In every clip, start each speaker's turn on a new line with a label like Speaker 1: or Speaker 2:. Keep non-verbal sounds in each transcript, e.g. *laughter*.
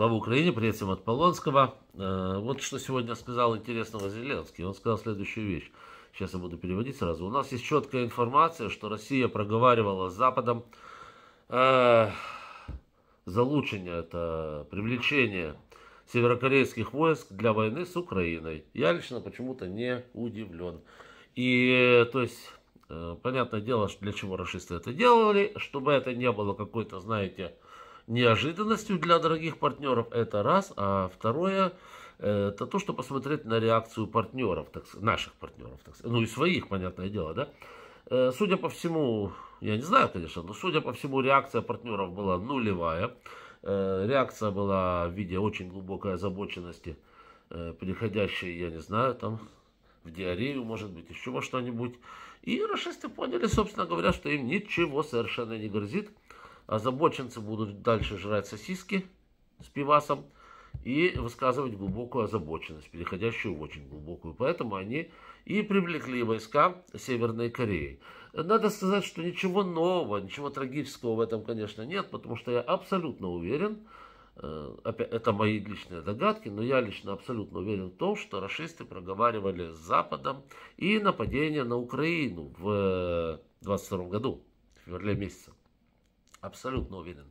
Speaker 1: Слава Украине, этом от Полонского. Э, вот что сегодня сказал интересного Зеленский. Он сказал следующую вещь. Сейчас я буду переводить сразу. У нас есть четкая информация, что Россия проговаривала с Западом э, залучение, это привлечение северокорейских войск для войны с Украиной. Я лично почему-то не удивлен. И то есть, э, понятное дело, для чего расисты это делали, чтобы это не было какой-то, знаете, э, неожиданностью для дорогих партнеров, это раз, а второе, э, это то, что посмотреть на реакцию партнеров, так, наших партнеров, так, ну и своих, понятное дело, да. Э, судя по всему, я не знаю, конечно, но судя по всему, реакция партнеров была нулевая. Э, реакция была в виде очень глубокой озабоченности, переходящей, я не знаю, там, в диарею, может быть, еще во что-нибудь. И расисты поняли, собственно говоря, что им ничего совершенно не грозит. Озабоченцы будут дальше жрать сосиски с пивасом и высказывать глубокую озабоченность, переходящую в очень глубокую. Поэтому они и привлекли войска Северной Кореи. Надо сказать, что ничего нового, ничего трагического в этом, конечно, нет, потому что я абсолютно уверен, э, это мои личные догадки, но я лично абсолютно уверен в том, что расисты проговаривали с Западом и нападение на Украину в 22 э, году, в феврале месяце абсолютно уверен,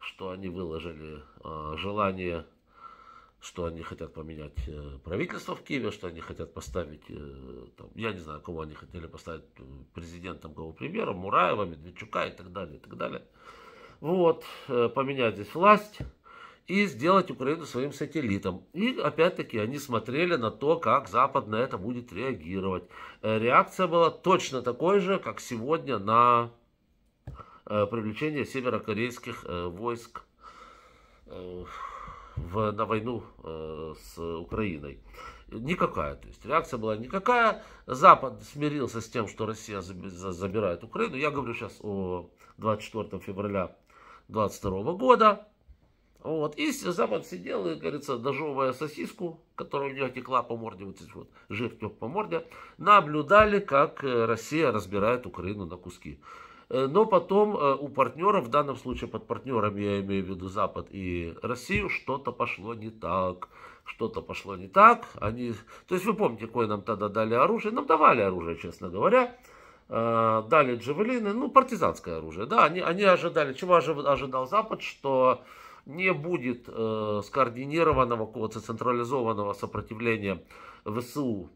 Speaker 1: что они выложили э, желание, что они хотят поменять э, правительство в Киеве, что они хотят поставить, э, там, я не знаю, кого они хотели поставить э, президентом, кого премьером, Мураева, Медведчука и так далее, и так далее. Вот, э, поменять здесь власть и сделать Украину своим сателлитом. И опять-таки они смотрели на то, как Запад на это будет реагировать. Э, реакция была точно такой же, как сегодня на Э, привлечение северокорейских э, войск э, в, на войну с Украиной. Никакая, то есть реакция была никакая. Запад смирился с тем, что Россия забирает Украину. Я говорю сейчас о 24 февраля 22 года. Вот. И Запад сидел, и, говорится, дожевывая сосиску, которая у него текла по морде, вот здесь вот жир тек по морде, наблюдали, как Россия разбирает Украину на куски. Э, но потом э, у партнеров, в данном случае под партнером я имею в виду Запад и Россию, что-то пошло не так, что-то пошло не так, они, то есть вы помните, кое нам тогда дали оружие, нам давали оружие, честно говоря, э, дали джавелины, ну, партизанское оружие, да, они, они ожидали, чего ожидал Запад, что не будет э, скоординированного, какого-то централизованного сопротивления ВСУ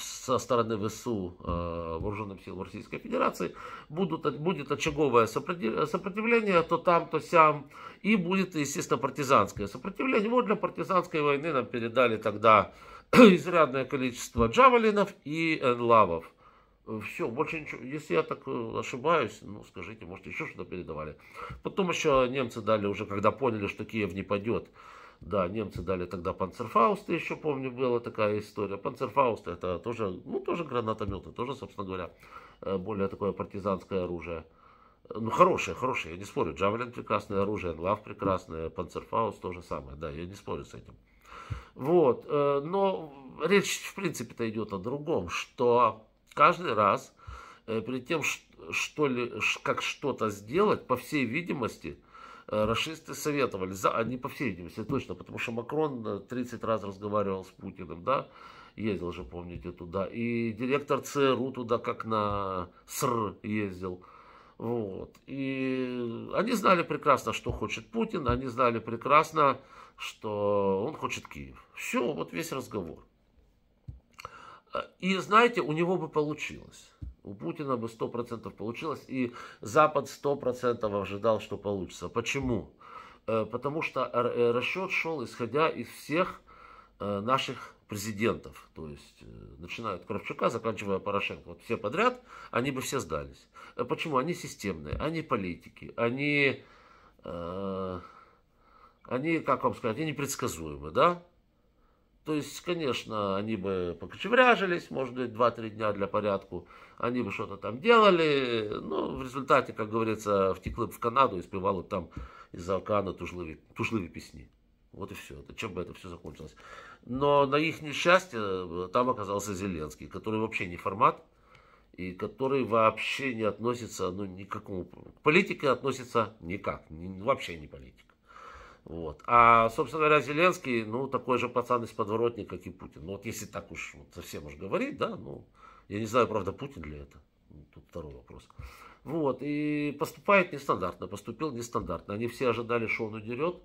Speaker 1: со стороны ВСУ, э, вооруженных сил Российской Федерации, будут, будет очаговое сопротивление, то там, то сям, и будет, естественно, партизанское сопротивление. Вот для партизанской войны нам передали тогда *clears throat* изрядное количество джавелинов и лавов. Все, больше ничего, если я так э, ошибаюсь, ну скажите, может еще что-то передавали. Потом еще немцы дали уже, когда поняли, что Киев не падет, да, немцы дали тогда панцерфаусты, еще помню, была такая история. Панцерфаусты это тоже, ну, тоже гранатометы, тоже, собственно говоря, э, более такое партизанское оружие. Ну, хорошее, хорошее, я не спорю. Джавелин прекрасное оружие, Лав прекрасное, Панцерфауст тоже самое, да, я не спорю с этим. Вот, э, но речь, в принципе-то, идет о другом, что каждый раз э, перед тем, что ли, как что-то сделать, по всей видимости, Э, расисты советовали, за, не по всей видимости, точно, потому что Макрон 30 э, раз разговаривал с Путиным, да, ездил же, помните, туда, и директор ЦРУ туда как на СР ездил, вот, и они знали прекрасно, что хочет Путин, они знали прекрасно, что он хочет Киев, все, вот весь разговор. Э, и знаете, у него бы получилось. У Путина бы 100% получилось, и Запад 100% ожидал, что получится. Почему? Э, потому что э, расчет шел, исходя из всех э, наших президентов, то есть начиная от Кравчука, заканчивая Порошенко, вот все подряд, они бы все сдались. Почему? Они системные, они политики, они, они, как вам сказать, они непредсказуемы, да? То есть, конечно, они бы покочевряжились, может быть, два-три дня для порядку, они бы что-то там делали, но в результате, как говорится, втекли бы в Канаду и спевали там из-за океана тужливые, тужливые песни. Вот и все. Чем бы это все закончилось? Но на их несчастье э, там оказался Зеленский, который вообще не формат, и который вообще не относится ну, ни к какому... К политике относится никак, ни, вообще не политика. Вот. А, собственно говоря, Зеленский, ну, такой же пацан из подворотни, как и Путин. Ну, вот если так уж вот, совсем уж говорить, да, ну, я не знаю, правда, Путин ли это. Ну, тут второй вопрос. Вот, и поступает нестандартно, поступил нестандартно. Они все ожидали, что он удерет,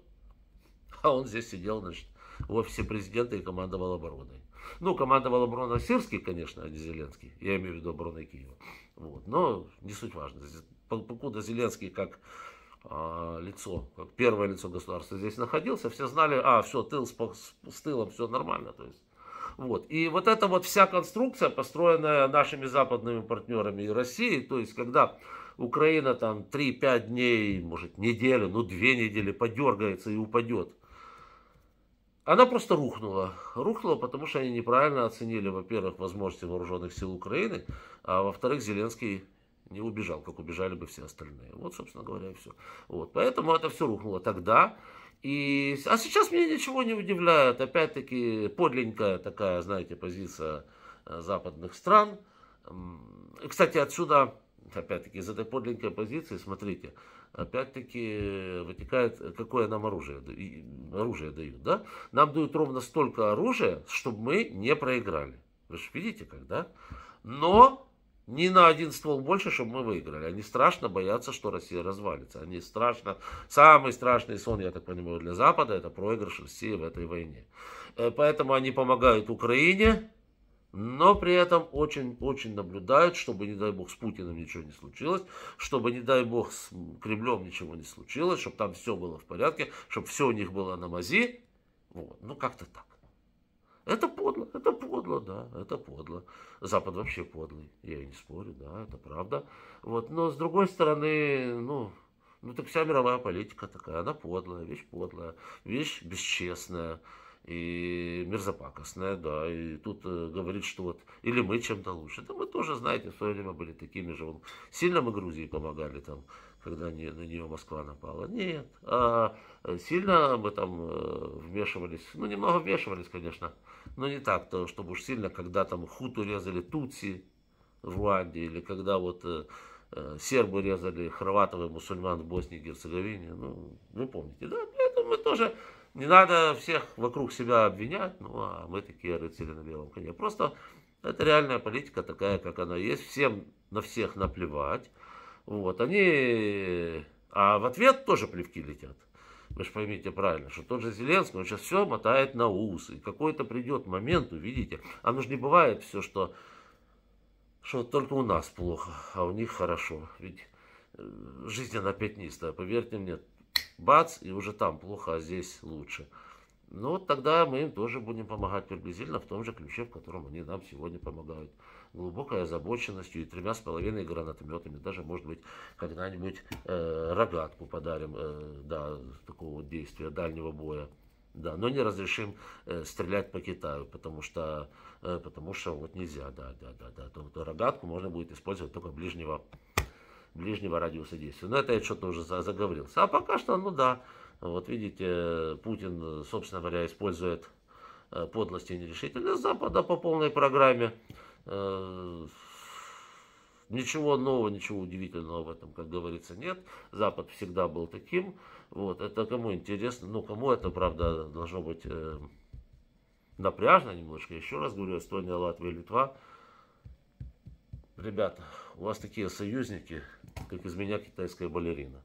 Speaker 1: *laughs* а он здесь сидел, значит, в офисе президента и командовал обороной. Ну, командовал обороной Сирский, конечно, а не Зеленский. Я имею в виду обороной Киева. Вот. Но не суть важно. Покуда Зеленский как а, лицо, как первое лицо государства здесь находился, все знали, а, все, тыл с, с тылом, все нормально, то есть. Вот. И вот эта вот вся конструкция, построенная нашими западными партнерами и Россией, то есть когда Украина там 3-5 дней, может неделю, ну 2 недели подергается и упадет, она просто рухнула. Рухнула, потому что они неправильно оценили, во-первых, возможности вооруженных сил Украины, а во-вторых, Зеленский не убежал, как убежали бы все остальные. Вот, собственно говоря, и все. Вот. Поэтому это все рухнуло тогда. И... А сейчас меня ничего не удивляет. Опять-таки, подлинная такая, знаете, позиция э, западных стран. И, кстати, отсюда, опять-таки, из этой подлинной позиции, смотрите, опять-таки э, вытекает, э, какое нам оружие, оружие дают. Да? Нам дают ровно столько оружия, чтобы мы не проиграли. Вы же видите, как, да? Но ни на один ствол больше, чтобы мы выиграли. Они страшно боятся, что Россия развалится. Они страшно... Самый страшный сон, я так понимаю, для Запада, это проигрыш России в этой войне. Э, поэтому они помогают Украине, но при этом очень-очень наблюдают, чтобы, не дай бог, с Путиным ничего не случилось, чтобы, не дай бог, с Кремлем ничего не случилось, чтобы там все было в порядке, чтобы все у них было на мази. Вот. Ну, как-то так. Это под это подло, да, это подло. Запад вообще подлый, я и не спорю, да, это правда. Вот, но с другой стороны, ну, ну так вся мировая политика такая, она подлая, вещь подлая, вещь бесчестная и мерзопакостная, да, и тут э, говорит, что вот, или мы чем-то лучше. Да мы тоже, знаете, в свое время были такими же, вон, сильно мы Грузии помогали там, когда не, на нее Москва напала. Нет. А э, сильно мы там э, вмешивались. Ну, немного вмешивались, конечно. Но не так, то, чтобы уж сильно, когда там хуту резали тутси в Руанде, или когда вот э, сербы резали хорватов и мусульман в Боснии и Герцеговине. Ну, вы помните, да? Поэтому мы тоже... Не надо всех вокруг себя обвинять, ну, а мы такие рыцари на белом коне. Просто это реальная политика такая, как она есть. Всем на всех наплевать. Вот, они... А в ответ тоже плевки летят. Вы же поймите правильно, что тот же Зеленский, он сейчас все мотает на ус. И какой-то придет момент, увидите. Оно же не бывает все, что, что только у нас плохо, а у них хорошо. Ведь э, жизнь, она пятнистая, поверьте мне. Бац, и уже там плохо, а здесь лучше. Ну, вот тогда мы им тоже будем помогать приблизительно в том же ключе, в котором они нам сегодня помогают глубокой озабоченностью и тремя с половиной гранатометами. Даже, может быть, когда-нибудь э, рогатку подарим э, да, такого действия дальнего боя. Да, но не разрешим э, стрелять по Китаю, потому что, э, потому что вот нельзя, да, да, да, да. То, то рогатку можно будет использовать только ближнего, ближнего радиуса действия. Но это я что-то уже заговорился. А пока что, ну да, вот видите, Путин, собственно говоря, использует э, подлости и нерешительность Запада по полной программе. Э, ничего нового, ничего удивительного в этом, как говорится, нет. Запад всегда был таким. Вот, это кому интересно, ну, кому это, правда, должно быть э, напряжно немножко. Еще раз говорю, Эстония, Латвия, Литва. Ребята, у вас такие союзники, как из меня китайская балерина.